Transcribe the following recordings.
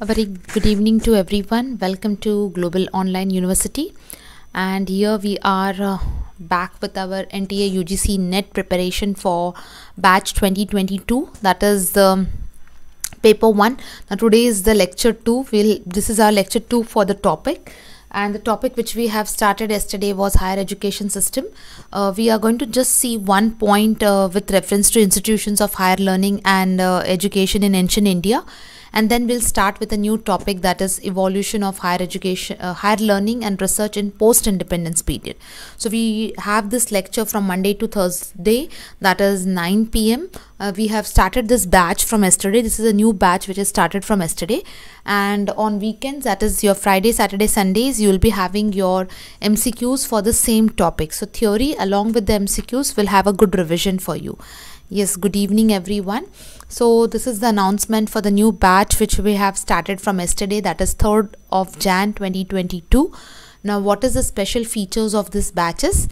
A very good evening to everyone. Welcome to Global Online University. And here we are uh, back with our NTA UGC NET preparation for batch 2022. That is the um, paper 1. Now today is the lecture 2. We'll, this is our lecture 2 for the topic and the topic which we have started yesterday was higher education system uh, we are going to just see one point uh, with reference to institutions of higher learning and uh, education in ancient india and then we'll start with a new topic that is evolution of higher education uh, higher learning and research in post independence period so we have this lecture from monday to thursday that is 9 pm uh, we have started this batch from yesterday this is a new batch which is started from yesterday and on weekends that is your friday saturday sundays you will be having your mcqs for the same topic so theory along with the mcqs will have a good revision for you yes good evening everyone so this is the announcement for the new batch which we have started from yesterday that is 3rd of Jan 2022. Now what is the special features of this batches?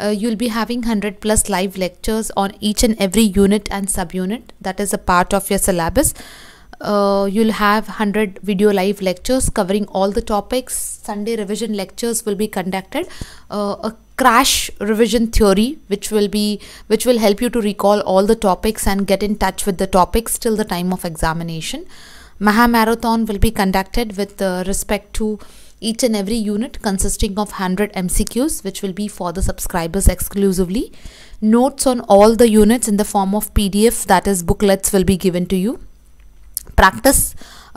Uh, you'll be having 100 plus live lectures on each and every unit and subunit that is a part of your syllabus. Uh, you'll have 100 video live lectures covering all the topics. Sunday revision lectures will be conducted. Uh, a crash revision theory which will be which will help you to recall all the topics and get in touch with the topics till the time of examination maha marathon will be conducted with uh, respect to each and every unit consisting of 100 mcqs which will be for the subscribers exclusively notes on all the units in the form of pdf that is booklets will be given to you practice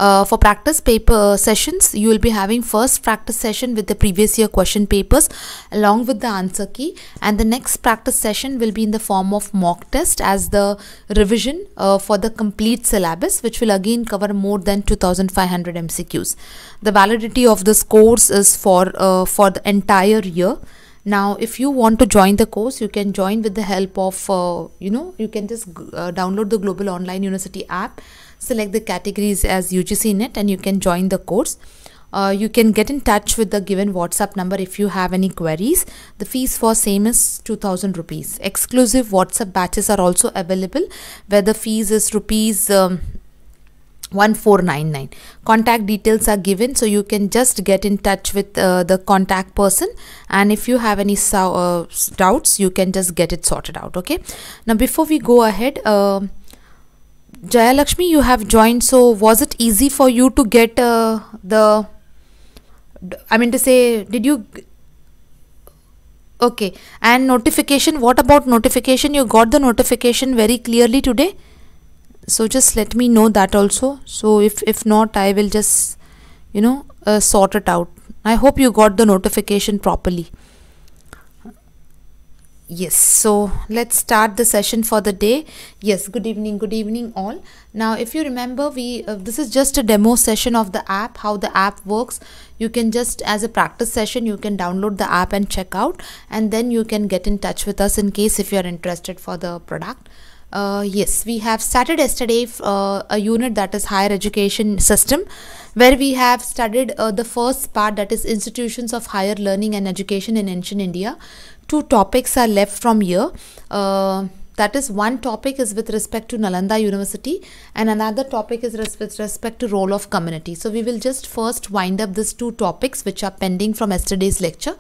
uh, for practice paper uh, sessions you will be having first practice session with the previous year question papers along with the answer key and the next practice session will be in the form of mock test as the revision uh, for the complete syllabus which will again cover more than 2500 MCQs. The validity of this course is for uh, for the entire year now if you want to join the course you can join with the help of uh, you know you can just uh, download the global online university app select the categories as UGC NET and you can join the course. Uh, you can get in touch with the given WhatsApp number if you have any queries. The fees for same is 2000 rupees. Exclusive WhatsApp batches are also available where the fees is rupees um, 1499 contact details are given so you can just get in touch with uh, the contact person and if you have any uh, doubts you can just get it sorted out okay now before we go ahead uh, Jayalakshmi, you have joined. So, was it easy for you to get uh, the? I mean to say, did you? Okay. And notification. What about notification? You got the notification very clearly today. So just let me know that also. So if if not, I will just you know uh, sort it out. I hope you got the notification properly yes so let's start the session for the day yes good evening good evening all now if you remember we uh, this is just a demo session of the app how the app works you can just as a practice session you can download the app and check out and then you can get in touch with us in case if you are interested for the product uh, yes we have started yesterday uh, a unit that is higher education system where we have studied uh, the first part that is institutions of higher learning and education in ancient india two topics are left from here. Uh, that is one topic is with respect to Nalanda University and another topic is res with respect to role of community. So we will just first wind up these two topics which are pending from yesterday's lecture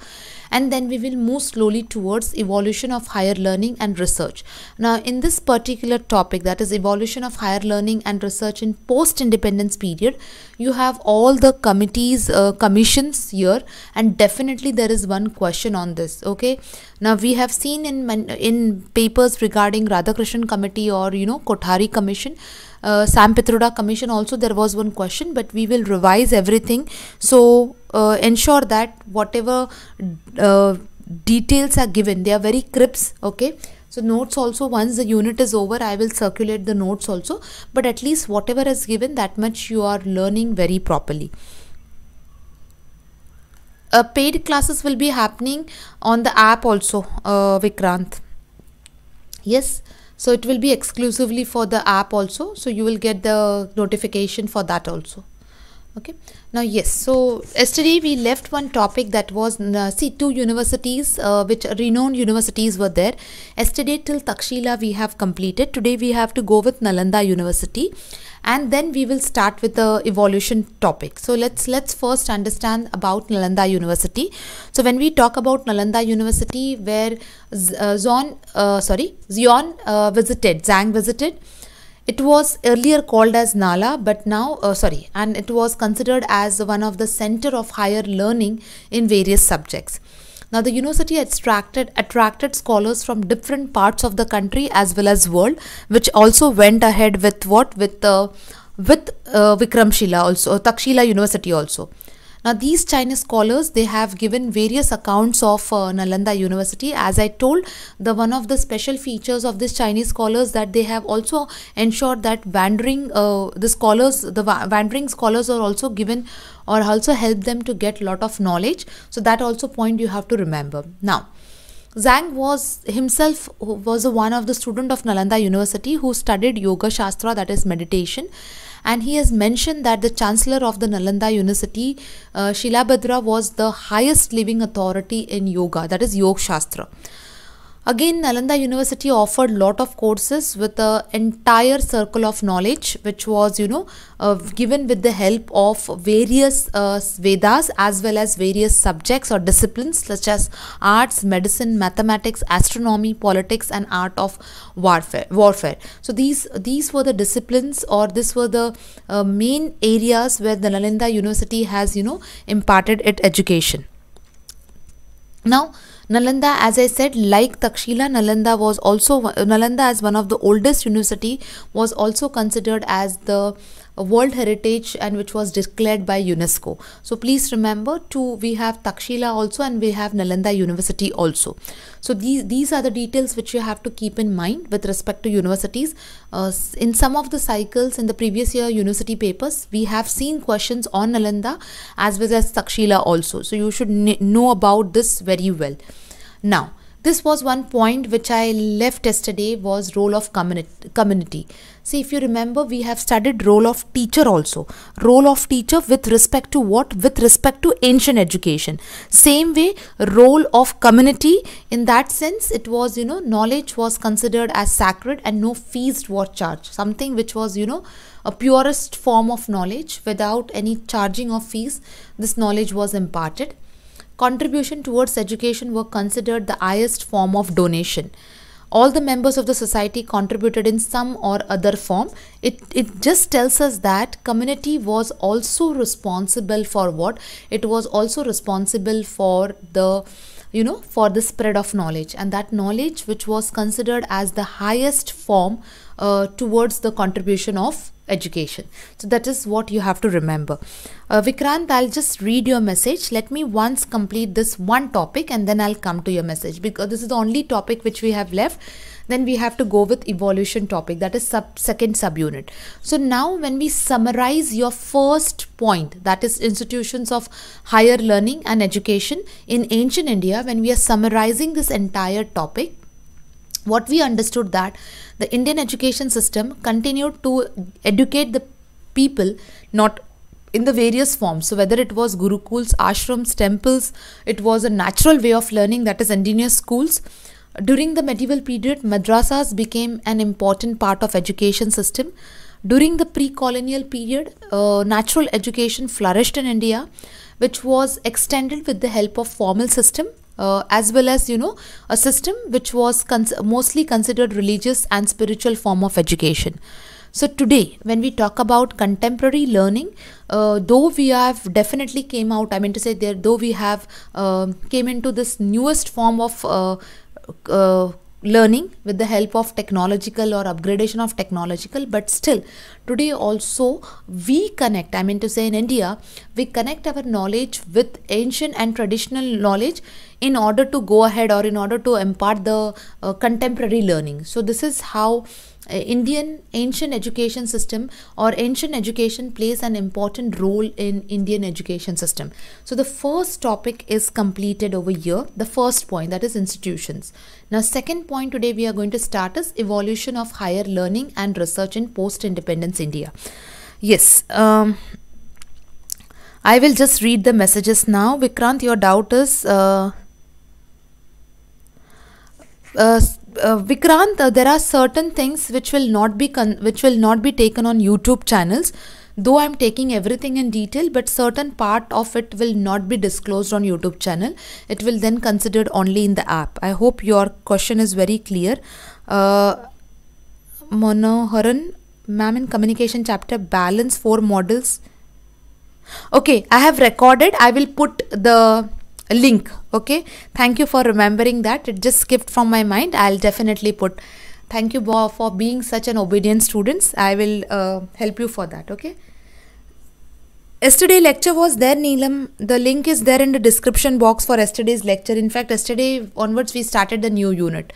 and then we will move slowly towards evolution of higher learning and research. Now in this particular topic that is evolution of higher learning and research in post-independence period you have all the committees uh, commissions here and definitely there is one question on this okay. Now we have seen in, in papers regarding Radhakrishnan committee or you know Kothari commission uh, Sam Pitroda Commission also there was one question but we will revise everything so uh, ensure that whatever uh, details are given they are very crypts. okay so notes also once the unit is over I will circulate the notes also but at least whatever is given that much you are learning very properly. Uh, paid classes will be happening on the app also uh, Vikrant. Yes. So it will be exclusively for the app also. So you will get the notification for that also okay now yes so yesterday we left one topic that was uh, see two universities uh, which renowned universities were there yesterday till takshila we have completed today we have to go with nalanda university and then we will start with the evolution topic so let's let's first understand about nalanda university so when we talk about nalanda university where Z uh, zon uh, sorry zion uh, visited zhang visited it was earlier called as Nala, but now, uh, sorry, and it was considered as one of the center of higher learning in various subjects. Now, the university attracted, attracted scholars from different parts of the country as well as world, which also went ahead with what? With, uh, with uh, Vikramshila also, uh, Takshila University also. Now these Chinese scholars they have given various accounts of uh, Nalanda University. As I told, the one of the special features of these Chinese scholars that they have also ensured that wandering uh, the scholars the wandering scholars are also given or also help them to get lot of knowledge. So that also point you have to remember. Now. Zhang was himself was one of the student of Nalanda University who studied Yoga Shastra that is meditation and he has mentioned that the chancellor of the Nalanda University, uh, Shilabhadra, was the highest living authority in yoga, that is Yog Shastra. Again, Nalanda University offered lot of courses with an entire circle of knowledge, which was, you know, uh, given with the help of various uh, Vedas as well as various subjects or disciplines such as arts, medicine, mathematics, astronomy, politics, and art of warfare. Warfare. So these these were the disciplines, or this were the uh, main areas where the Nalanda University has, you know, imparted its education. Now Nalanda, as I said, like Takshila, Nalanda was also Nalanda as one of the oldest university was also considered as the World Heritage and which was declared by UNESCO. So please remember to we have Takshila also and we have Nalanda University also. So these, these are the details which you have to keep in mind with respect to universities. Uh, in some of the cycles in the previous year university papers, we have seen questions on Nalanda as well as Takshila also. So you should know about this very well. Now, this was one point which i left yesterday was role of communi- community see if you remember we have studied role of teacher also role of teacher with respect to what with respect to ancient education same way role of community in that sense it was you know knowledge was considered as sacred and no fees was charged something which was you know a purest form of knowledge without any charging of fees this knowledge was imparted contribution towards education were considered the highest form of donation. All the members of the society contributed in some or other form. It, it just tells us that community was also responsible for what? It was also responsible for the you know for the spread of knowledge and that knowledge which was considered as the highest form uh, towards the contribution of education. So that is what you have to remember. Uh, Vikrant, I'll just read your message. Let me once complete this one topic and then I'll come to your message because this is the only topic which we have left. Then we have to go with evolution topic that is sub second subunit. So now when we summarize your first point that is institutions of higher learning and education in ancient India when we are summarizing this entire topic what we understood that the Indian education system continued to educate the people not in the various forms. So whether it was gurukuls, ashrams, temples, it was a natural way of learning that is indigenous schools. During the medieval period, madrasas became an important part of education system. During the pre-colonial period, uh, natural education flourished in India, which was extended with the help of formal system uh, as well as you know a system which was cons mostly considered religious and spiritual form of education so today when we talk about contemporary learning uh, though we have definitely came out i mean to say there though we have uh, came into this newest form of uh, uh, learning with the help of technological or upgradation of technological but still today also we connect i mean to say in india we connect our knowledge with ancient and traditional knowledge in order to go ahead or in order to impart the uh, contemporary learning so this is how uh, Indian ancient education system or ancient education plays an important role in Indian education system. So the first topic is completed over here. The first point that is institutions. Now second point today we are going to start is evolution of higher learning and research in post-independence India. Yes. Um, I will just read the messages now. Vikrant, your doubt is... Uh, uh, uh, Vikrant, uh, there are certain things which will not be which will not be taken on YouTube channels. Though I'm taking everything in detail, but certain part of it will not be disclosed on YouTube channel. It will then considered only in the app. I hope your question is very clear. Uh, Monoharan, ma'am, in communication chapter, balance four models. Okay, I have recorded. I will put the link okay thank you for remembering that it just skipped from my mind i'll definitely put thank you for being such an obedient students i will uh, help you for that okay yesterday lecture was there neelam the link is there in the description box for yesterday's lecture in fact yesterday onwards we started the new unit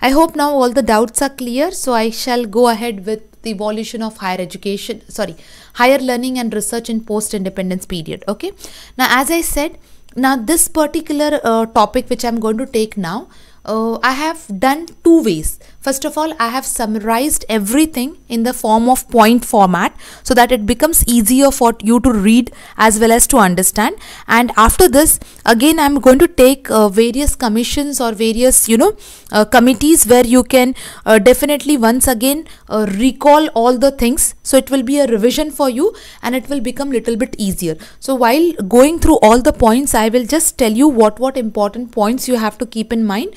i hope now all the doubts are clear so i shall go ahead with the evolution of higher education sorry higher learning and research in post independence period okay now as i said now this particular uh, topic which I'm going to take now, uh, I have done two ways. First of all, I have summarized everything in the form of point format so that it becomes easier for you to read as well as to understand. And after this, again, I'm going to take uh, various commissions or various, you know, uh, committees where you can uh, definitely once again uh, recall all the things. So it will be a revision for you and it will become little bit easier. So while going through all the points, I will just tell you what, what important points you have to keep in mind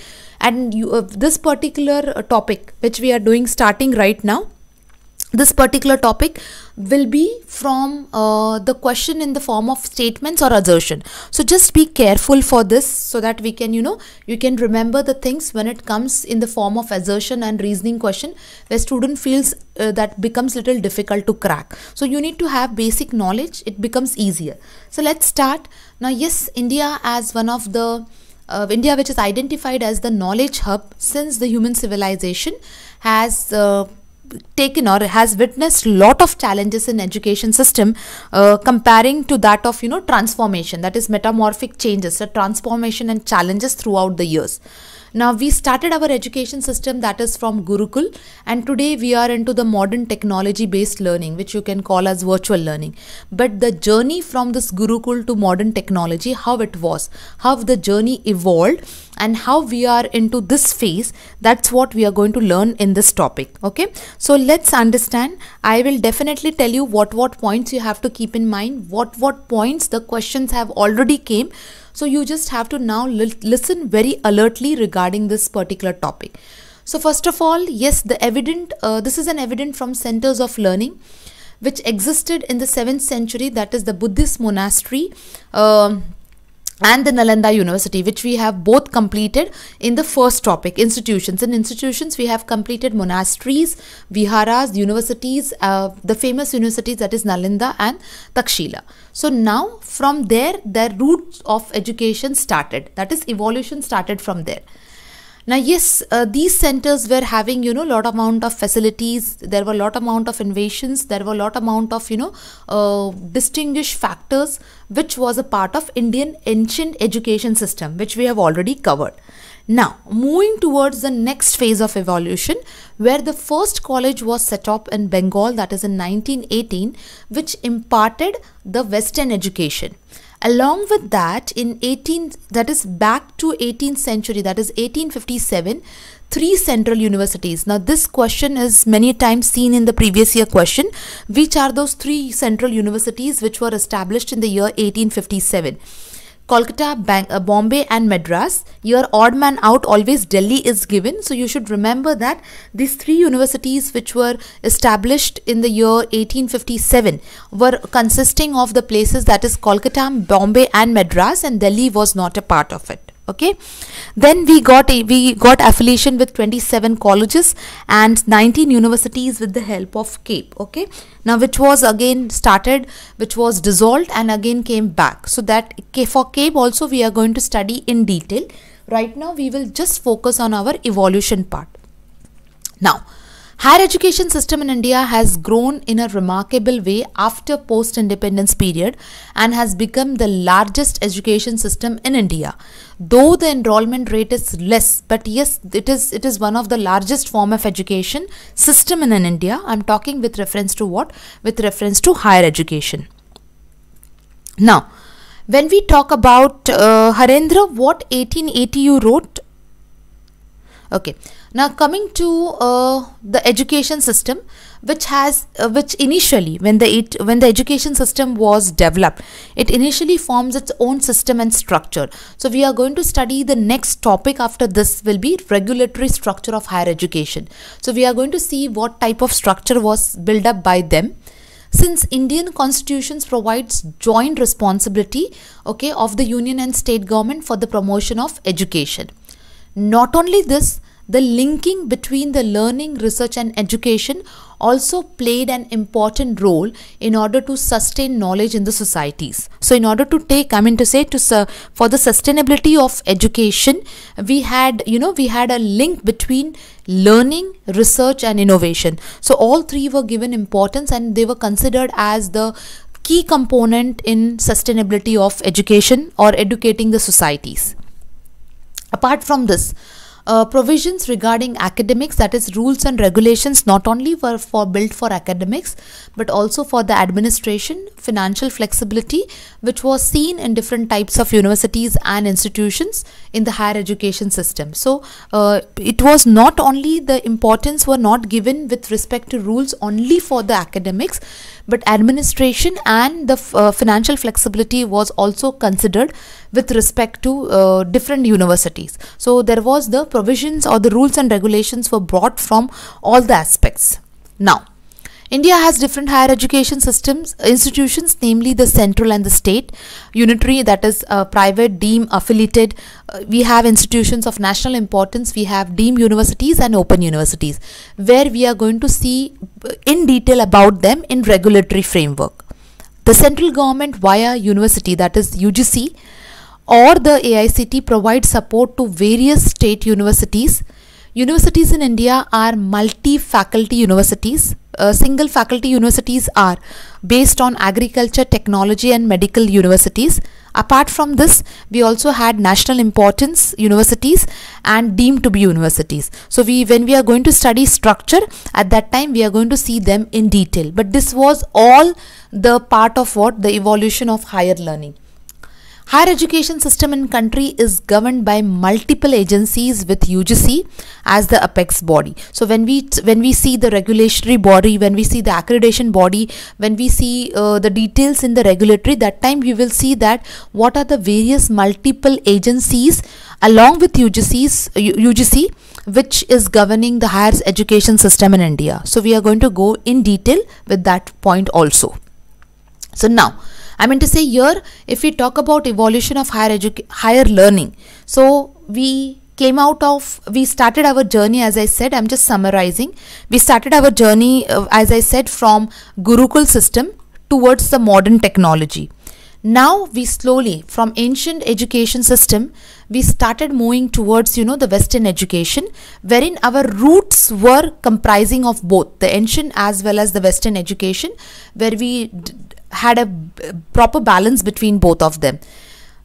and you, uh, this particular uh, topic which we are doing starting right now this particular topic will be from uh, the question in the form of statements or assertion so just be careful for this so that we can you know you can remember the things when it comes in the form of assertion and reasoning question where student feels uh, that becomes little difficult to crack so you need to have basic knowledge it becomes easier so let's start now yes india as one of the uh, India, which is identified as the knowledge hub since the human civilization, has uh, taken or has witnessed lot of challenges in education system uh, comparing to that of you know transformation that is metamorphic changes the transformation and challenges throughout the years now, we started our education system that is from Gurukul, and today we are into the modern technology based learning, which you can call as virtual learning. But the journey from this Gurukul to modern technology, how it was, how the journey evolved and how we are into this phase that's what we are going to learn in this topic okay so let's understand i will definitely tell you what what points you have to keep in mind what what points the questions have already came so you just have to now li listen very alertly regarding this particular topic so first of all yes the evident uh, this is an evident from centers of learning which existed in the 7th century that is the buddhist monastery uh, and the Nalanda University, which we have both completed in the first topic, institutions. In institutions, we have completed monasteries, viharas, universities, uh, the famous universities that is Nalanda and Takshila. So now from there, the roots of education started. That is evolution started from there. Now, yes, uh, these centers were having, you know, lot amount of facilities. There were lot amount of invasions. There were lot amount of, you know, uh, distinguished factors, which was a part of Indian ancient education system, which we have already covered. Now, moving towards the next phase of evolution, where the first college was set up in Bengal, that is in 1918, which imparted the Western education. Along with that, in 18, that is back to 18th century, that is 1857, three central universities. Now this question is many times seen in the previous year question. Which are those three central universities which were established in the year 1857? Kolkata, Bank, uh, Bombay and Madras. Your odd man out always Delhi is given. So you should remember that these three universities which were established in the year 1857 were consisting of the places that is Kolkata, Bombay and Madras and Delhi was not a part of it okay then we got a, we got affiliation with 27 colleges and 19 universities with the help of cape okay now which was again started which was dissolved and again came back so that for cape also we are going to study in detail right now we will just focus on our evolution part now Higher education system in India has grown in a remarkable way after post-independence period and has become the largest education system in India. Though the enrollment rate is less, but yes, it is it is one of the largest form of education system in, in India. I'm talking with reference to what? With reference to higher education. Now, when we talk about uh, Harendra, what 1880 you wrote? Okay. Now coming to uh, the education system which has uh, which initially when the it, when the education system was developed it initially forms its own system and structure so we are going to study the next topic after this will be regulatory structure of higher education so we are going to see what type of structure was built up by them since indian constitutions provides joint responsibility okay of the union and state government for the promotion of education not only this the linking between the learning, research and education also played an important role in order to sustain knowledge in the societies. So in order to take, I mean to say, to uh, for the sustainability of education, we had, you know, we had a link between learning, research and innovation. So all three were given importance and they were considered as the key component in sustainability of education or educating the societies. Apart from this, uh, provisions regarding academics, that is rules and regulations not only were for built for academics, but also for the administration, financial flexibility, which was seen in different types of universities and institutions in the higher education system. So uh, it was not only the importance were not given with respect to rules only for the academics, but administration and the uh, financial flexibility was also considered with respect to uh, different universities. So there was the provisions or the rules and regulations were brought from all the aspects. Now, India has different higher education systems, institutions, namely the central and the state, unitary, that is uh, private, deem affiliated. Uh, we have institutions of national importance. We have deem universities and open universities, where we are going to see uh, in detail about them in regulatory framework. The central government via university, that is UGC, or the AICT provides support to various state universities. Universities in India are multi-faculty universities. Uh, single faculty universities are based on agriculture, technology and medical universities. Apart from this, we also had national importance universities and deemed to be universities. So we, when we are going to study structure, at that time we are going to see them in detail. But this was all the part of what? The evolution of higher learning. Higher education system in country is governed by multiple agencies with UGC as the apex body. So when we when we see the regulatory body, when we see the accreditation body, when we see uh, the details in the regulatory, that time you will see that what are the various multiple agencies along with UGC's UGC which is governing the higher education system in India. So we are going to go in detail with that point also. So now I mean to say here, if we talk about evolution of higher edu- higher learning, so we came out of we started our journey as i said i'm just summarizing we started our journey uh, as i said from gurukul system towards the modern technology now we slowly from ancient education system we started moving towards you know the western education wherein our roots were comprising of both the ancient as well as the western education where we d- had a proper balance between both of them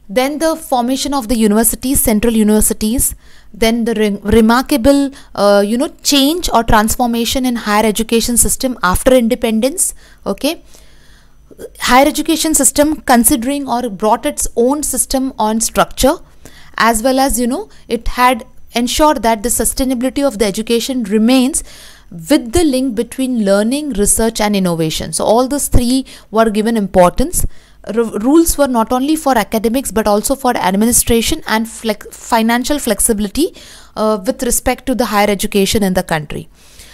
then the formation of the universities central universities then the re remarkable uh, you know change or transformation in higher education system after independence okay higher education system considering or brought its own system on structure as well as you know it had ensured that the sustainability of the education remains with the link between learning, research, and innovation. So, all these three were given importance. R rules were not only for academics but also for administration and flex financial flexibility uh, with respect to the higher education in the country.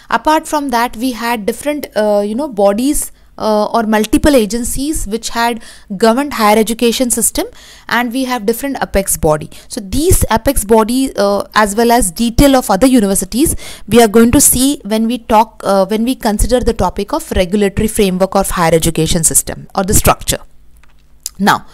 Apart from that, we had different, uh, you know, bodies uh, or multiple agencies which had governed higher education system and we have different apex body so these apex body uh, as well as detail of other universities we are going to see when we talk uh, when we consider the topic of regulatory framework of higher education system or the structure now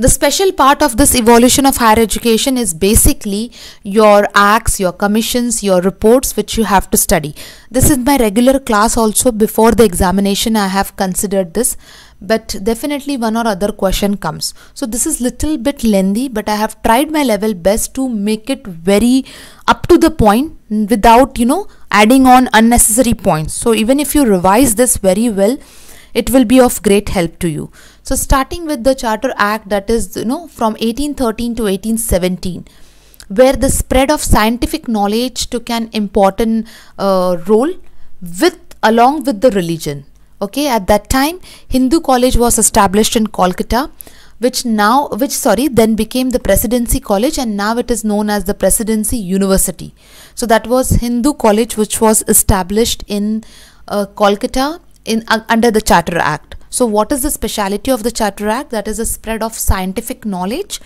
the special part of this evolution of higher education is basically your acts, your commissions, your reports which you have to study. This is my regular class also before the examination I have considered this but definitely one or other question comes. So this is little bit lengthy but I have tried my level best to make it very up to the point without you know adding on unnecessary points. So even if you revise this very well it will be of great help to you. So starting with the Charter Act that is you know from 1813 to 1817 where the spread of scientific knowledge took an important uh, role with along with the religion okay at that time hindu college was established in kolkata which now which sorry then became the presidency college and now it is known as the presidency university so that was hindu college which was established in uh, kolkata in uh, under the charter act so what is the speciality of the Charter Act? That is the spread of scientific knowledge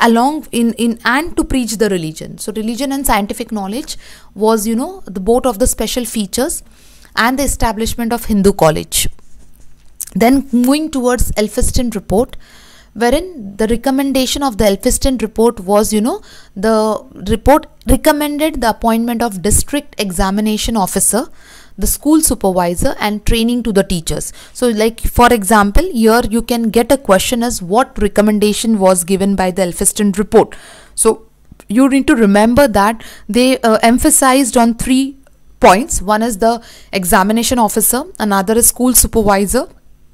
along in in and to preach the religion so religion and scientific knowledge was you know the both of the special features and the establishment of hindu college then moving towards elphiston report wherein the recommendation of the elphiston report was you know the report recommended the appointment of district examination officer the school supervisor and training to the teachers. So like for example here you can get a question as what recommendation was given by the Elphiston report. So you need to remember that they uh, emphasized on three points. One is the examination officer, another is school supervisor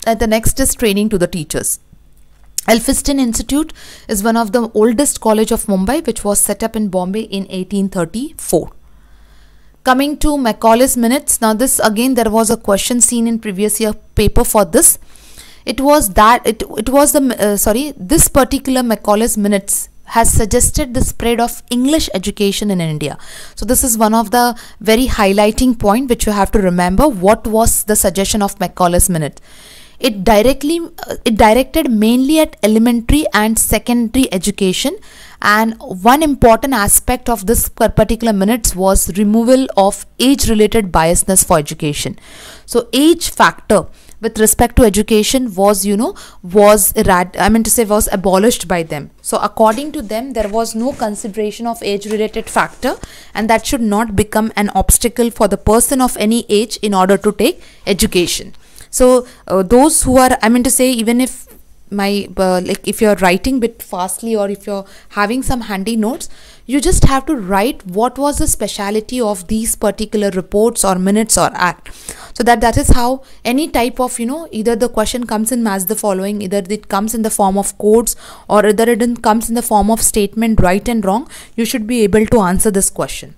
and the next is training to the teachers. Elphiston Institute is one of the oldest college of Mumbai which was set up in Bombay in 1834. Coming to Macaulay's minutes, now this again there was a question seen in previous year paper for this. It was that it it was the uh, sorry this particular Macaulay's minutes has suggested the spread of English education in India. So this is one of the very highlighting point which you have to remember what was the suggestion of Macaulay's minute. It directly uh, it directed mainly at elementary and secondary education and one important aspect of this particular minutes was removal of age related biasness for education. So age factor with respect to education was you know was i mean to say was abolished by them so according to them there was no consideration of age related factor and that should not become an obstacle for the person of any age in order to take education so uh, those who are i mean to say even if my uh, like if you're writing bit fastly or if you're having some handy notes you just have to write what was the speciality of these particular reports or minutes or act so that that is how any type of you know either the question comes in as the following either it comes in the form of codes or either it comes in the form of statement right and wrong you should be able to answer this question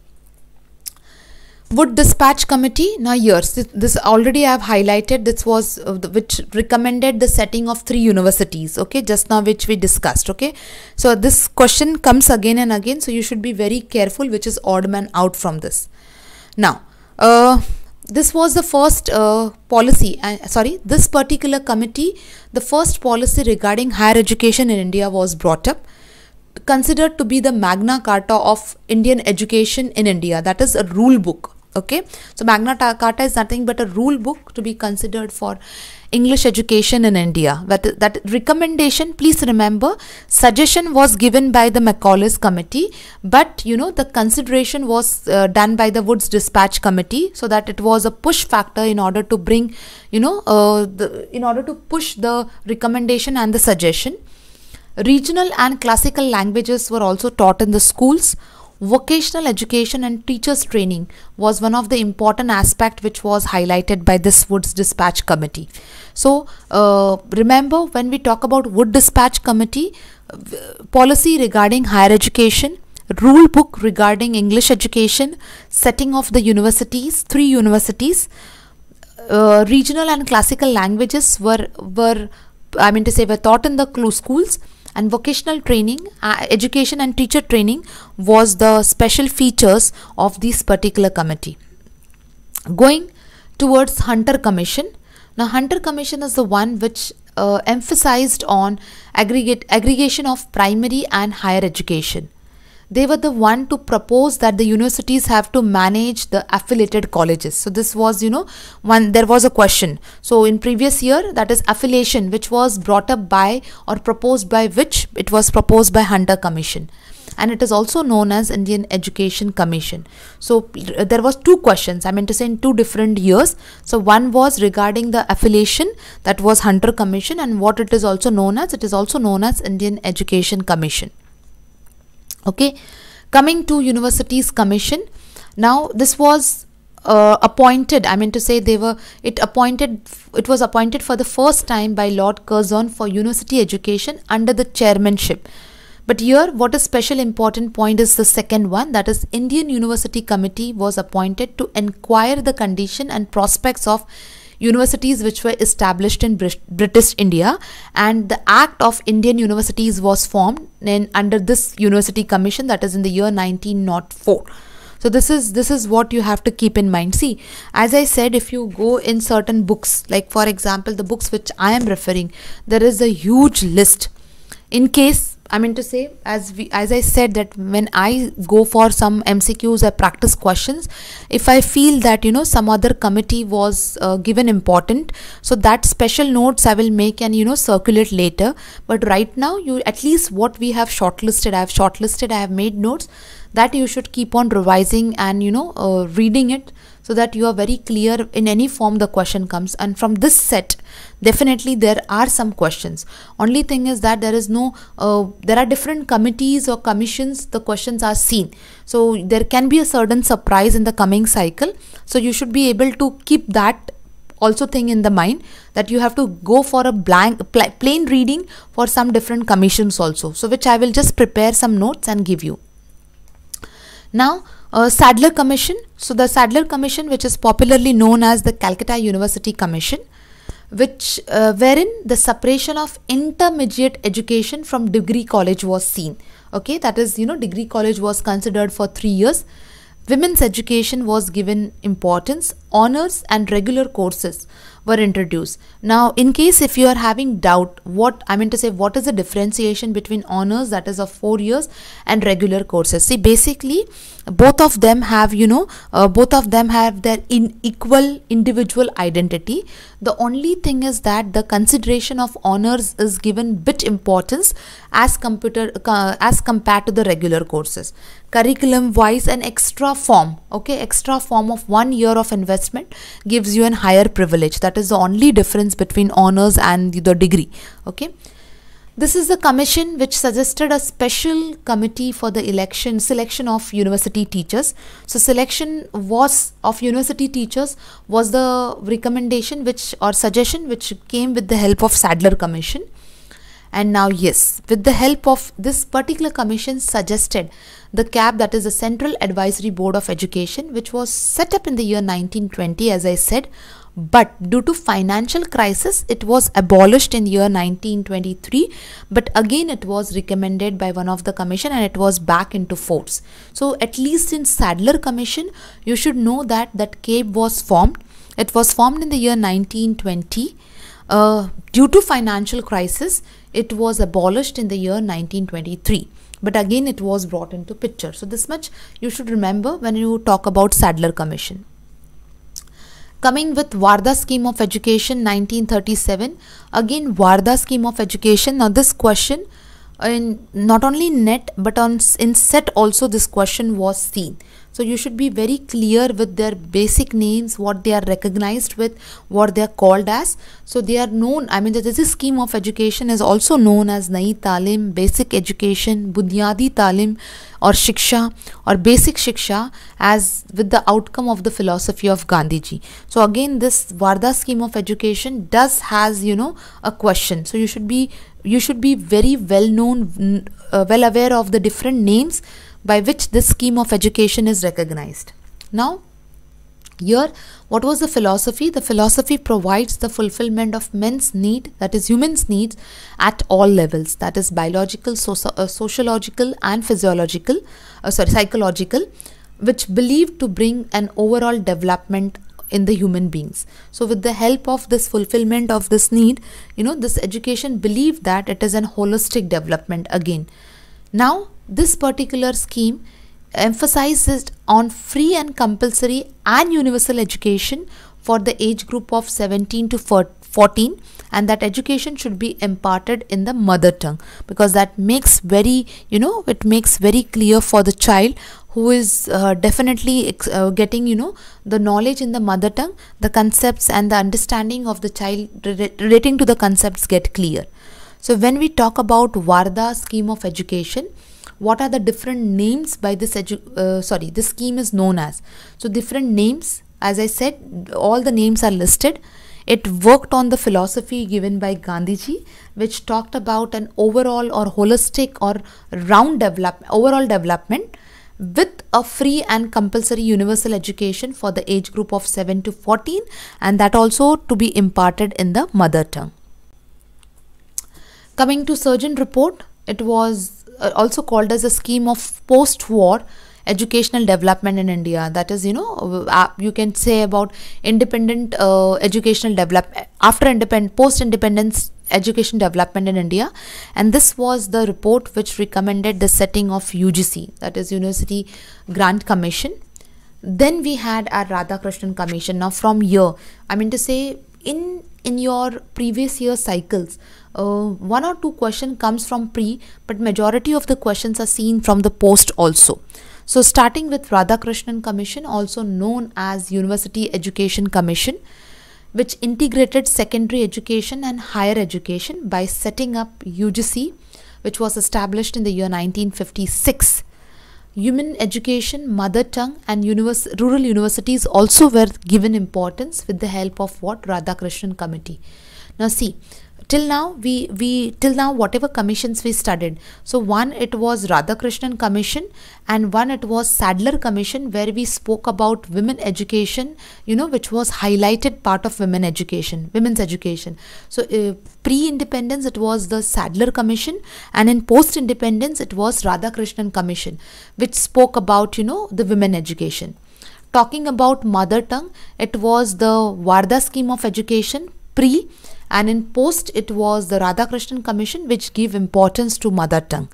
Wood Dispatch Committee, now yours, this already I have highlighted, this was uh, which recommended the setting of three universities, okay, just now which we discussed, okay. So this question comes again and again, so you should be very careful which is odd man out from this. Now, uh, this was the first uh, policy, uh, sorry, this particular committee, the first policy regarding higher education in India was brought up considered to be the magna carta of indian education in india that is a rule book okay so magna carta is nothing but a rule book to be considered for english education in india that that recommendation please remember suggestion was given by the macaulay's committee but you know the consideration was uh, done by the woods dispatch committee so that it was a push factor in order to bring you know uh, the, in order to push the recommendation and the suggestion regional and classical languages were also taught in the schools Vocational education and teachers training was one of the important aspect which was highlighted by this Woods Dispatch Committee. So uh, remember when we talk about Wood Dispatch Committee, uh, policy regarding higher education, rule book regarding English education, setting of the universities, three universities, uh, regional and classical languages were, were I mean to say were taught in the schools and vocational training uh, education and teacher training was the special features of this particular committee going towards hunter commission now hunter commission is the one which uh, emphasized on aggregate aggregation of primary and higher education they were the one to propose that the universities have to manage the affiliated colleges so this was you know one there was a question so in previous year that is affiliation which was brought up by or proposed by which it was proposed by hunter commission and it is also known as indian education commission so uh, there was two questions i mean to say in two different years so one was regarding the affiliation that was hunter commission and what it is also known as it is also known as indian education commission okay coming to universities commission now this was uh, appointed i mean to say they were it appointed it was appointed for the first time by lord curzon for university education under the chairmanship but here what is special important point is the second one that is indian university committee was appointed to inquire the condition and prospects of universities which were established in Brit British India and the Act of Indian Universities was formed in, under this university commission that is in the year 1904 so this is this is what you have to keep in mind see as i said if you go in certain books like for example the books which i am referring there is a huge list in case I mean to say, as we, as I said, that when I go for some MCQs or practice questions, if I feel that you know some other committee was uh, given important, so that special notes I will make and you know circulate later. But right now, you at least what we have shortlisted, I have shortlisted, I have made notes that you should keep on revising and you know uh, reading it so that you are very clear in any form the question comes. And from this set definitely there are some questions only thing is that there is no uh, there are different committees or commissions the questions are seen so there can be a certain surprise in the coming cycle so you should be able to keep that also thing in the mind that you have to go for a blank pl plain reading for some different commissions also so which i will just prepare some notes and give you now uh, sadler commission so the sadler commission which is popularly known as the calcutta university commission which uh, wherein the separation of intermediate education from degree college was seen okay that is you know degree college was considered for 3 years women's education was given importance honors and regular courses were introduced. Now, in case if you are having doubt, what I mean to say, what is the differentiation between honors that is of four years and regular courses? See, basically, both of them have you know, uh, both of them have their in equal individual identity. The only thing is that the consideration of honors is given bit importance as computer uh, as compared to the regular courses curriculum wise an extra form okay extra form of one year of investment gives you an higher privilege that is the only difference between honors and the degree okay this is the commission which suggested a special committee for the election selection of university teachers so selection was of university teachers was the recommendation which or suggestion which came with the help of sadler commission and now yes with the help of this particular commission suggested the CAB, that is the Central Advisory Board of Education, which was set up in the year 1920, as I said, but due to financial crisis it was abolished in the year 1923 but again it was recommended by one of the commission and it was back into force so at least in sadler commission you should know that that CAB was formed it was formed in the year 1920 uh, due to financial crisis it was abolished in the year 1923 but again it was brought into picture so this much you should remember when you talk about sadler commission coming with Varda scheme of education 1937 again Varda scheme of education now this question in not only net but on in set also this question was seen so you should be very clear with their basic names, what they are recognized with, what they are called as. So they are known, I mean this scheme of education is also known as Nai Talim, Basic Education, Bunyadi Talim or Shiksha or Basic Shiksha as with the outcome of the philosophy of Gandhiji. So again this Varda scheme of education does has you know a question. So you should be you should be very well known, uh, well aware of the different names by which this scheme of education is recognized. Now, here, what was the philosophy? The philosophy provides the fulfillment of men's need, that is, humans' needs, at all levels, that is, biological, soci uh, sociological, and physiological, uh, sorry, psychological, which believed to bring an overall development in the human beings. So, with the help of this fulfillment of this need, you know, this education believed that it is an holistic development again. Now, this particular scheme emphasizes on free and compulsory and universal education for the age group of 17 to 14 and that education should be imparted in the mother tongue because that makes very you know it makes very clear for the child who is uh, definitely uh, getting you know the knowledge in the mother tongue the concepts and the understanding of the child relating to the concepts get clear so when we talk about varda scheme of education what are the different names by this uh, sorry this scheme is known as so different names as i said all the names are listed it worked on the philosophy given by gandhiji which talked about an overall or holistic or round develop overall development with a free and compulsory universal education for the age group of 7 to 14 and that also to be imparted in the mother tongue coming to surgeon report it was uh, also called as a scheme of post-war educational development in India. That is, you know, uh, uh, you can say about independent uh, educational development after independent post-independence education development in India. And this was the report which recommended the setting of UGC, that is University Grant Commission. Then we had our Radhakrishnan Commission. Now from your, I mean to say in in your previous year cycles, uh, one or two question comes from pre but majority of the questions are seen from the post also so starting with radhakrishnan commission also known as university education commission which integrated secondary education and higher education by setting up ugc which was established in the year 1956 human education, mother tongue and univers rural universities also were given importance with the help of what Radhakrishnan committee. Now see, till now we we till now whatever commissions we studied so one it was radhakrishnan commission and one it was sadler commission where we spoke about women education you know which was highlighted part of women education women's education so uh, pre independence it was the sadler commission and in post independence it was radhakrishnan commission which spoke about you know the women education talking about mother tongue it was the varda scheme of education pre and in post it was the Radhakrishnan Commission which give importance to mother tongue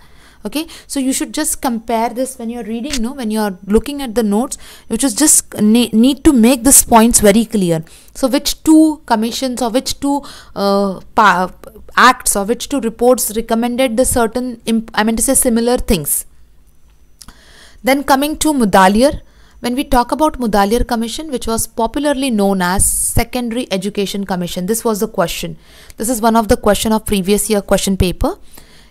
okay so you should just compare this when you're reading no when you're looking at the notes you just just need to make these points very clear so which two commissions or which two uh, acts or which two reports recommended the certain i mean to say similar things then coming to mudaliar when we talk about Mudalir Commission, which was popularly known as Secondary Education Commission, this was the question. This is one of the question of previous year question paper.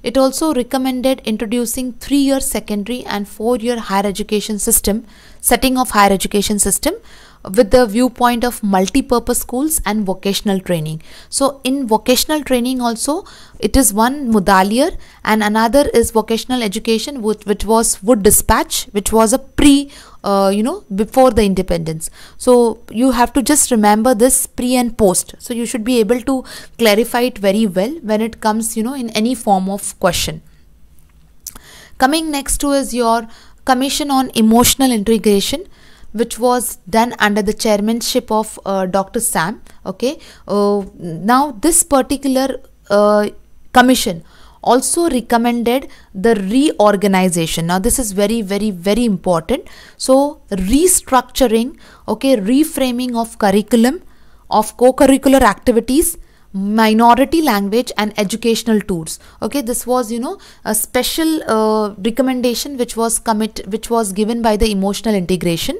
It also recommended introducing three-year secondary and four-year higher education system, setting of higher education system with the viewpoint of multi-purpose schools and vocational training. So in vocational training also it is one Mudaliar and another is vocational education which, which was Wood Dispatch which was a pre uh, you know before the independence so you have to just remember this pre and post so you should be able to clarify it very well when it comes you know in any form of question coming next to is your commission on emotional integration which was done under the chairmanship of uh, Dr. Sam. Okay. Uh, now this particular uh, commission also recommended the reorganization. Now this is very very very important. So restructuring, okay, reframing of curriculum, of co-curricular activities, minority language and educational tools okay this was you know a special uh, recommendation which was commit which was given by the emotional integration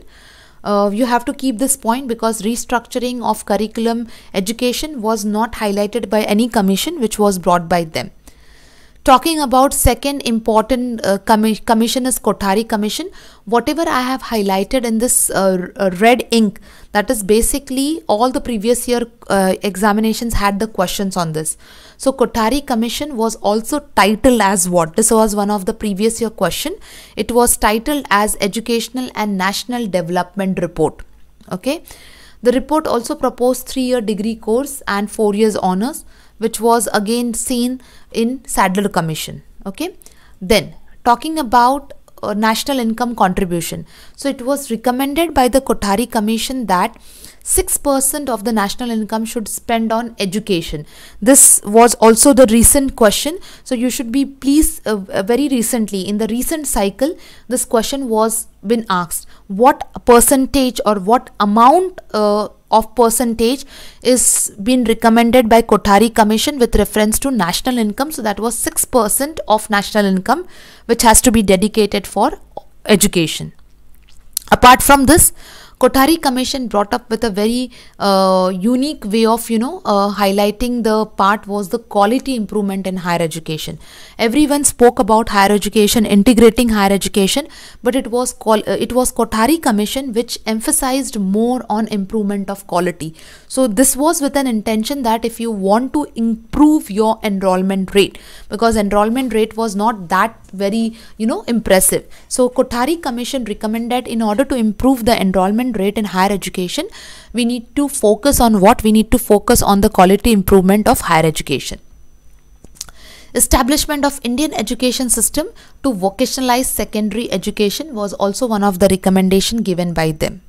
uh, you have to keep this point because restructuring of curriculum education was not highlighted by any commission which was brought by them talking about second important uh, commi commission is Kothari commission whatever I have highlighted in this uh, red ink that is basically all the previous year uh, examinations had the questions on this so Kothari commission was also titled as what this was one of the previous year question it was titled as educational and national development report okay the report also proposed 3 year degree course and 4 years honors which was again seen in Sadler Commission. Okay. Then talking about uh, national income contribution. So it was recommended by the Kotari Commission that 6% of the national income should spend on education. This was also the recent question. So you should be please uh, uh, very recently in the recent cycle this question was been asked what percentage or what amount uh, of percentage is been recommended by Kotari Commission with reference to national income. So that was 6% of national income which has to be dedicated for education. Apart from this, Kothari Commission brought up with a very uh, unique way of, you know, uh, highlighting the part was the quality improvement in higher education. Everyone spoke about higher education, integrating higher education, but it was call, uh, it was Kothari Commission which emphasized more on improvement of quality. So this was with an intention that if you want to improve your enrollment rate, because enrollment rate was not that very you know impressive so kotari commission recommended, in order to improve the enrollment rate in higher education we need to focus on what we need to focus on the quality improvement of higher education establishment of indian education system to vocationalize secondary education was also one of the recommendation given by them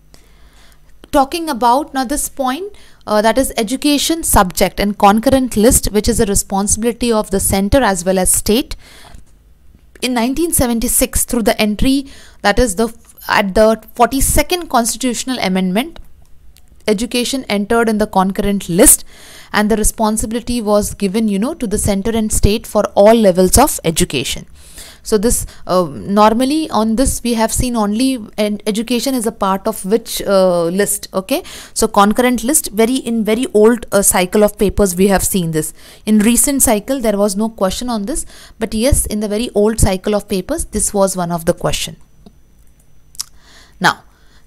talking about now this point uh, that is education subject and concurrent list which is a responsibility of the center as well as state in 1976 through the entry that is the at the 42nd constitutional amendment education entered in the concurrent list and the responsibility was given you know to the center and state for all levels of education so this uh, normally on this we have seen only education is a part of which uh, list. Okay. So concurrent list very in very old uh, cycle of papers we have seen this. In recent cycle there was no question on this but yes in the very old cycle of papers this was one of the question.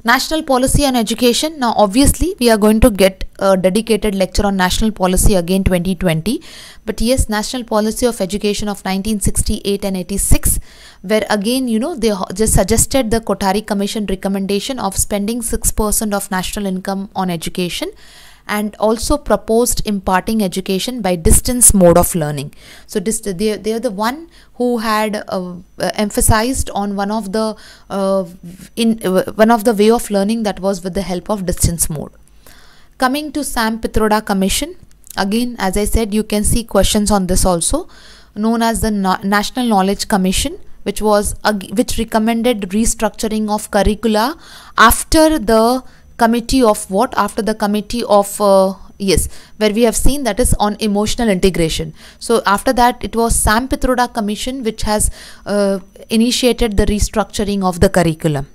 National Policy and Education. Now, obviously, we are going to get a dedicated lecture on National Policy again 2020. But yes, National Policy of Education of 1968 and 86, where again, you know, they just suggested the Kotari Commission recommendation of spending 6% of national income on education and also proposed imparting education by distance mode of learning. So they, they are the one who had uh, uh, emphasized on one of the uh, in uh, one of the way of learning that was with the help of distance mode. Coming to Sam Pitroda Commission, again as I said, you can see questions on this also, known as the National Knowledge Commission which was which recommended restructuring of curricula after the committee of what after the committee of uh, yes where we have seen that is on emotional integration so after that it was sam pitroda commission which has uh, initiated the restructuring of the curriculum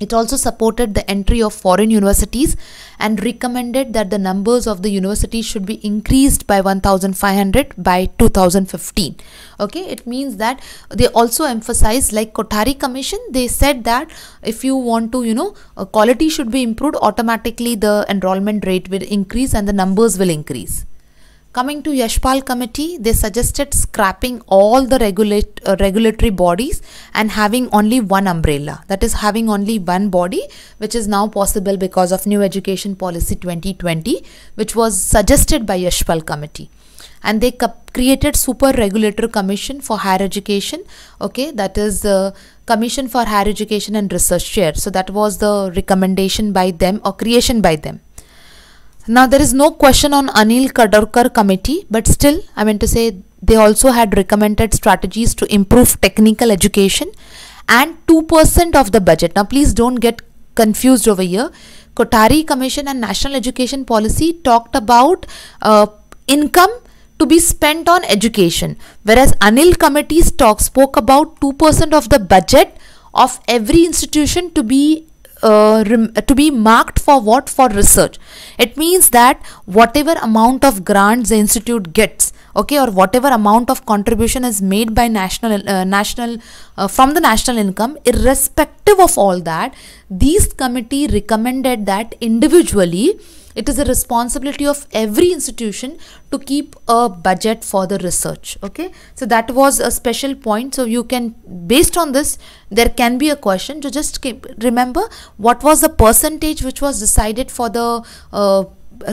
it also supported the entry of foreign universities and recommended that the numbers of the universities should be increased by 1500 by 2015. Okay, it means that they also emphasized like Kotari Commission, they said that if you want to, you know, uh, quality should be improved, automatically the enrollment rate will increase and the numbers will increase. Coming to Yashpal committee, they suggested scrapping all the regulate, uh, regulatory bodies and having only one umbrella. That is having only one body, which is now possible because of new education policy 2020, which was suggested by Yashpal committee and they created super Regulatory commission for higher education okay that is the commission for higher education and research chair so that was the recommendation by them or creation by them now there is no question on Anil Kadarkar committee, but still I mean to say they also had recommended strategies to improve technical education and 2% of the budget. Now please don't get confused over here. Kotari Commission and National Education Policy talked about uh, income to be spent on education, whereas Anil Committee's talk spoke about 2% of the budget of every institution to be uh, to be marked for what for research it means that whatever amount of grants the institute gets okay or whatever amount of contribution is made by national uh, national uh, from the national income irrespective of all that these committee recommended that individually it is the responsibility of every institution to keep a budget for the research okay so that was a special point so you can based on this there can be a question to so just keep, remember what was the percentage which was decided for the uh,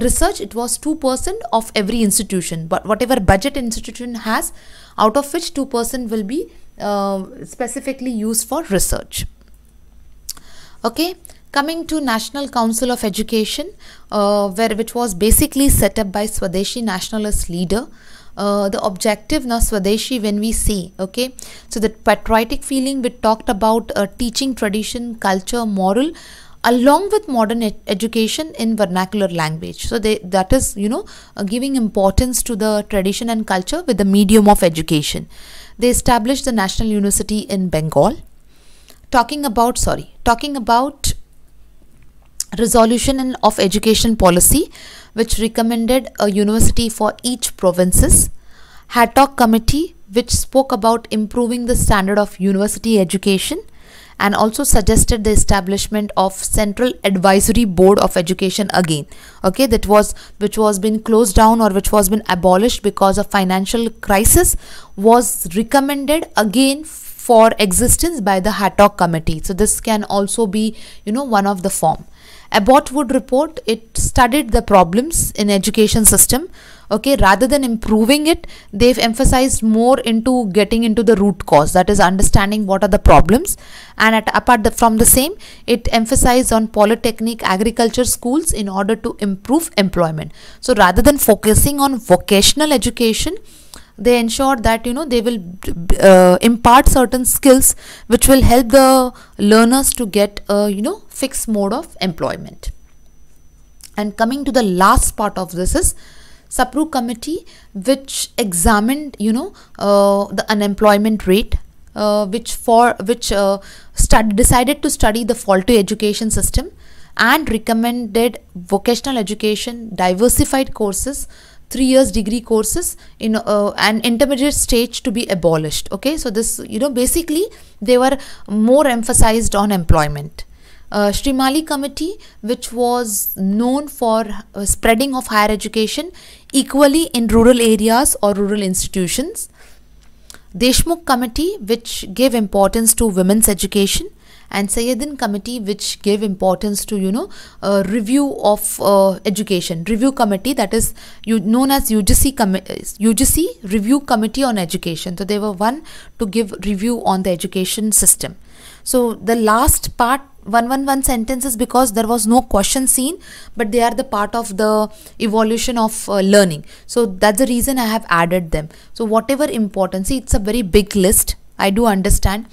research it was 2% of every institution but whatever budget institution has out of which 2% will be uh, specifically used for research okay Coming to National Council of Education, uh, where which was basically set up by Swadeshi nationalist leader. Uh, the objective now Swadeshi when we see, okay so the patriotic feeling we talked about uh, teaching tradition culture moral along with modern education in vernacular language so they, that is you know uh, giving importance to the tradition and culture with the medium of education they established the national university in bengal talking about sorry talking about resolution of education policy which recommended a university for each provinces hattock committee which spoke about improving the standard of university education and also suggested the establishment of central advisory board of education again okay that was which was been closed down or which was been abolished because of financial crisis was recommended again for existence by the hattock committee so this can also be you know one of the form Abbott would report it studied the problems in education system. Okay, rather than improving it, they've emphasized more into getting into the root cause, that is understanding what are the problems. And at, apart the, from the same, it emphasized on polytechnic agriculture schools in order to improve employment. So rather than focusing on vocational education, they ensure that you know they will uh, impart certain skills which will help the learners to get a you know fixed mode of employment and coming to the last part of this is sapru committee which examined you know uh, the unemployment rate uh, which for which uh, decided to study the faulty education system and recommended vocational education diversified courses three years degree courses in uh, an intermediate stage to be abolished okay so this you know basically they were more emphasized on employment uh, Shrimali committee which was known for uh, spreading of higher education equally in rural areas or rural institutions Deshmukh committee which gave importance to women's education and Sayyidin committee which gave importance to you know review of uh, education review committee that is you, known as UGC UGC uh, review committee on education so they were one to give review on the education system so the last part one one one sentences because there was no question seen but they are the part of the evolution of uh, learning so that's the reason i have added them so whatever importance see it's a very big list i do understand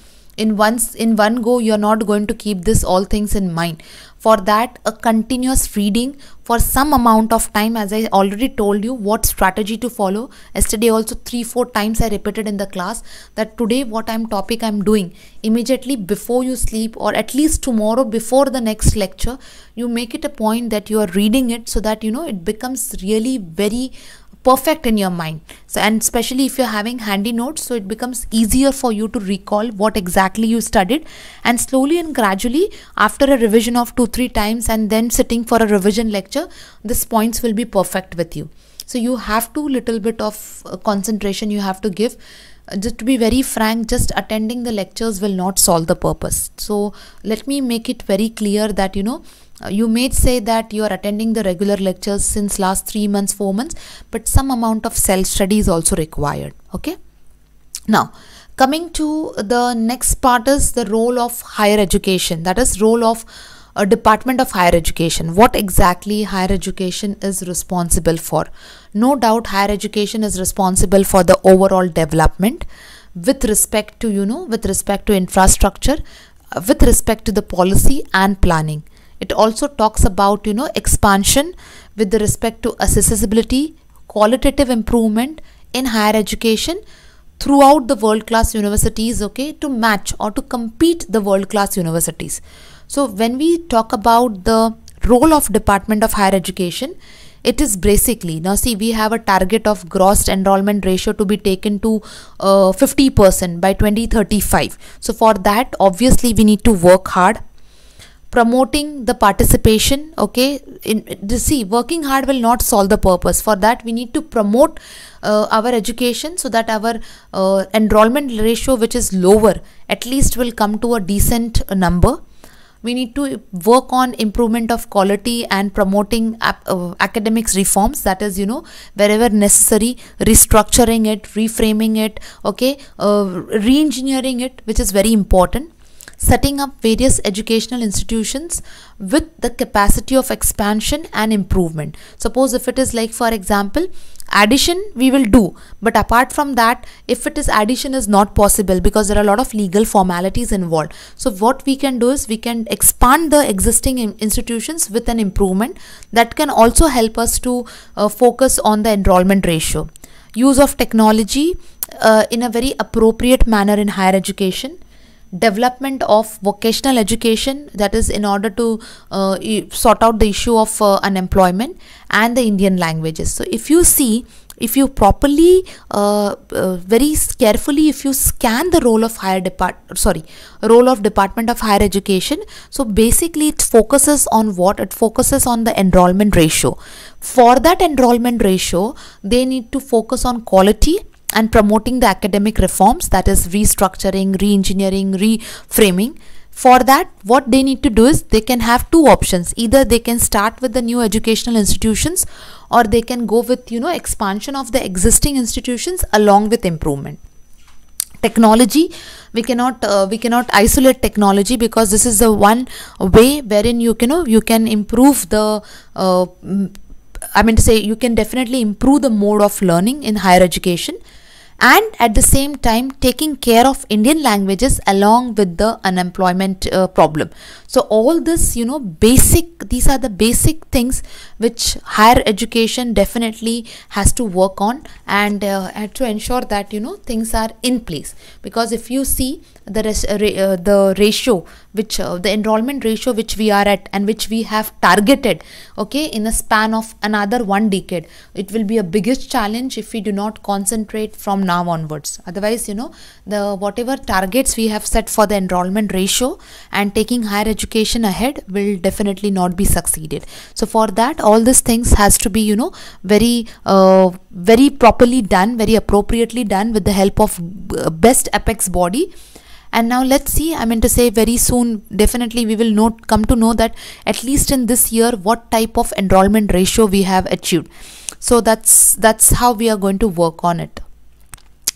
in once in one go you're not going to keep this all things in mind for that a continuous reading for some amount of time as i already told you what strategy to follow yesterday also three four times i repeated in the class that today what i'm topic i'm doing immediately before you sleep or at least tomorrow before the next lecture you make it a point that you are reading it so that you know it becomes really very perfect in your mind so and especially if you're having handy notes so it becomes easier for you to recall what exactly you studied and slowly and gradually after a revision of two three times and then sitting for a revision lecture these points will be perfect with you so you have to little bit of uh, concentration you have to give uh, just to be very frank just attending the lectures will not solve the purpose so let me make it very clear that you know uh, you may say that you are attending the regular lectures since last three months four months but some amount of self study is also required okay now coming to the next part is the role of higher education that is role of a uh, department of higher education what exactly higher education is responsible for no doubt higher education is responsible for the overall development with respect to you know with respect to infrastructure uh, with respect to the policy and planning it also talks about you know expansion with the respect to accessibility qualitative improvement in higher education throughout the world class universities okay to match or to compete the world class universities so when we talk about the role of department of higher education it is basically now see we have a target of gross enrollment ratio to be taken to 50% uh, by 2035 so for that obviously we need to work hard promoting the participation okay in, see working hard will not solve the purpose for that we need to promote uh, our education so that our uh, enrollment ratio which is lower at least will come to a decent number we need to work on improvement of quality and promoting ap- uh, academics reforms that is you know wherever necessary restructuring it reframing it okay uh, re-engineering it which is very important setting up various educational institutions with the capacity of expansion and improvement. Suppose if it is like for example, addition we will do but apart from that if it is addition is not possible because there are a lot of legal formalities involved so what we can do is we can expand the existing institutions with an improvement that can also help us to uh, focus on the enrollment ratio use of technology uh, in a very appropriate manner in higher education development of vocational education that is in order to uh, sort out the issue of uh, unemployment and the indian languages so if you see if you properly uh, uh very carefully if you scan the role of higher depart sorry role of department of higher education so basically it focuses on what it focuses on the enrollment ratio for that enrollment ratio they need to focus on quality and promoting the academic reforms that is restructuring, re-engineering, reframing. For that, what they need to do is they can have two options. Either they can start with the new educational institutions or they can go with, you know, expansion of the existing institutions along with improvement technology we cannot uh, we cannot isolate technology because this is the one way wherein you can you, know, you can improve the uh, i mean to say you can definitely improve the mode of learning in higher education and at the same time taking care of Indian languages along with the unemployment uh, problem. So all this, you know, basic, these are the basic things which higher education definitely has to work on and uh, to ensure that, you know, things are in place. Because if you see the, uh, uh, the ratio, which uh, the enrollment ratio which we are at and which we have targeted, okay, in a span of another one decade, it will be a biggest challenge if we do not concentrate from now onwards otherwise you know the whatever targets we have set for the enrollment ratio and taking higher education ahead will definitely not be succeeded so for that all these things has to be you know very uh, very properly done very appropriately done with the help of uh, best apex body and now let's see i mean to say very soon definitely we will know come to know that at least in this year what type of enrollment ratio we have achieved so that's that's how we are going to work on it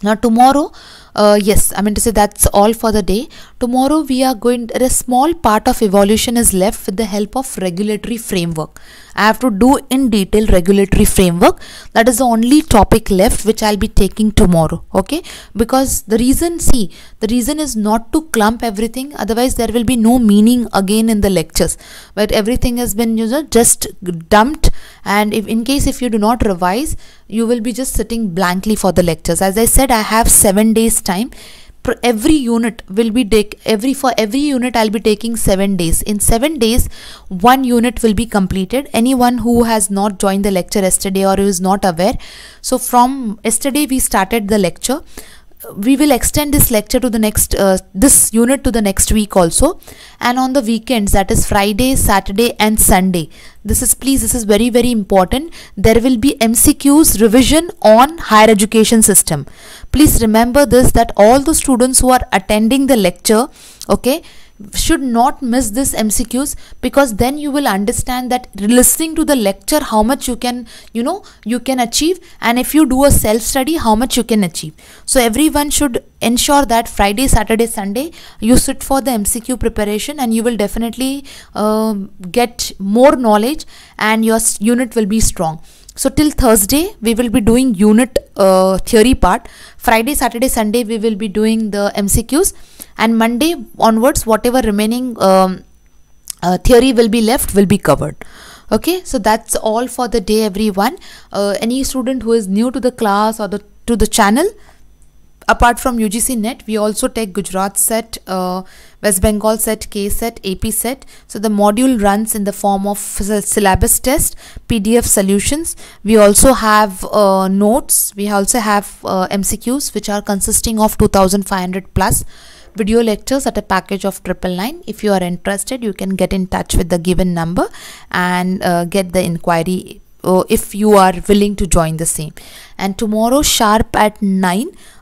now tomorrow uh, yes I mean to say that's all for the day tomorrow we are going a small part of evolution is left with the help of regulatory framework I have to do in detail regulatory framework that is the only topic left which I'll be taking tomorrow okay because the reason see the reason is not to clump everything otherwise there will be no meaning again in the lectures but everything has been you know just dumped and if in case if you do not revise you will be just sitting blankly for the lectures as I said I have seven days time every unit will be take every for every unit i'll be taking 7 days in 7 days one unit will be completed anyone who has not joined the lecture yesterday or who is not aware so from yesterday we started the lecture we will extend this lecture to the next uh, this unit to the next week also and on the weekends that is friday saturday and sunday this is please this is very very important there will be mcqs revision on higher education system please remember this that all the students who are attending the lecture okay should not miss this MCQs because then you will understand that listening to the lecture how much you can you know you can achieve and if you do a self study how much you can achieve so everyone should ensure that Friday Saturday Sunday you sit for the MCQ preparation and you will definitely uh, get more knowledge and your unit will be strong so till thursday we will be doing unit uh, theory part friday saturday sunday we will be doing the mcqs and monday onwards whatever remaining um, uh, theory will be left will be covered okay so that's all for the day everyone uh, any student who is new to the class or the to the channel apart from UGC net we also take Gujarat set uh, West Bengal set K set AP set so the module runs in the form of syllabus test PDF solutions we also have uh, notes we also have uh, MCQs which are consisting of 2500 plus video lectures at a package of 999 if you are interested you can get in touch with the given number and uh, get the inquiry uh, if you are willing to join the same and tomorrow sharp at 9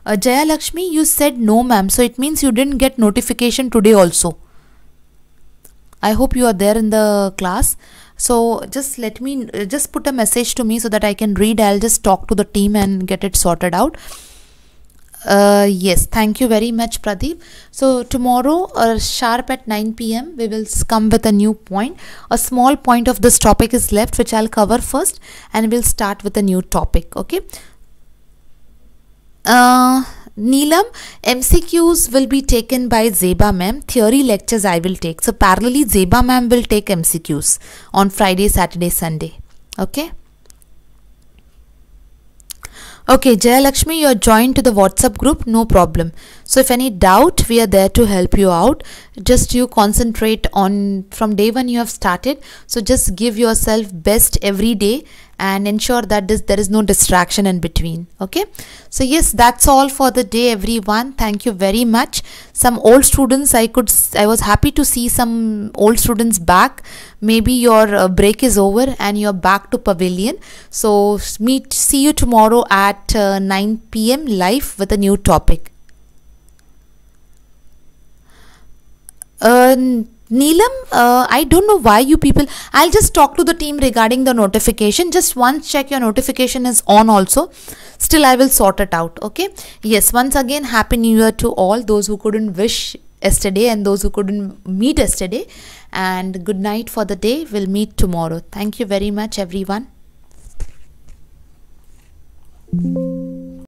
uh, jaya lakshmi you said no ma'am so it means you didn't get notification today also i hope you are there in the class so just let me uh, just put a message to me so that i can read i'll just talk to the team and get it sorted out uh, yes, thank you very much, Pradeep. So tomorrow, uh, sharp at 9 p.m., we will come with a new point. A small point of this topic is left, which I'll cover first, and we'll start with a new topic. Okay. Uh, Neelam, MCQs will be taken by Zeba ma'am. Theory lectures I will take. So parallelly, Zeba ma'am will take MCQs on Friday, Saturday, Sunday. Okay. Okay, Jayalakshmi, you're joined to the WhatsApp group, no problem so if any doubt we are there to help you out just you concentrate on from day one you have started so just give yourself best every day and ensure that this, there is no distraction in between okay so yes that's all for the day everyone thank you very much some old students i could i was happy to see some old students back maybe your uh, break is over and you're back to pavilion so meet see you tomorrow at uh, 9 pm live with a new topic Uh, Neelam, uh, I don't know why you people. I'll just talk to the team regarding the notification. Just once check your notification is on also. Still, I will sort it out. Okay. Yes, once again, Happy New Year to all those who couldn't wish yesterday and those who couldn't meet yesterday. And good night for the day. We'll meet tomorrow. Thank you very much, everyone.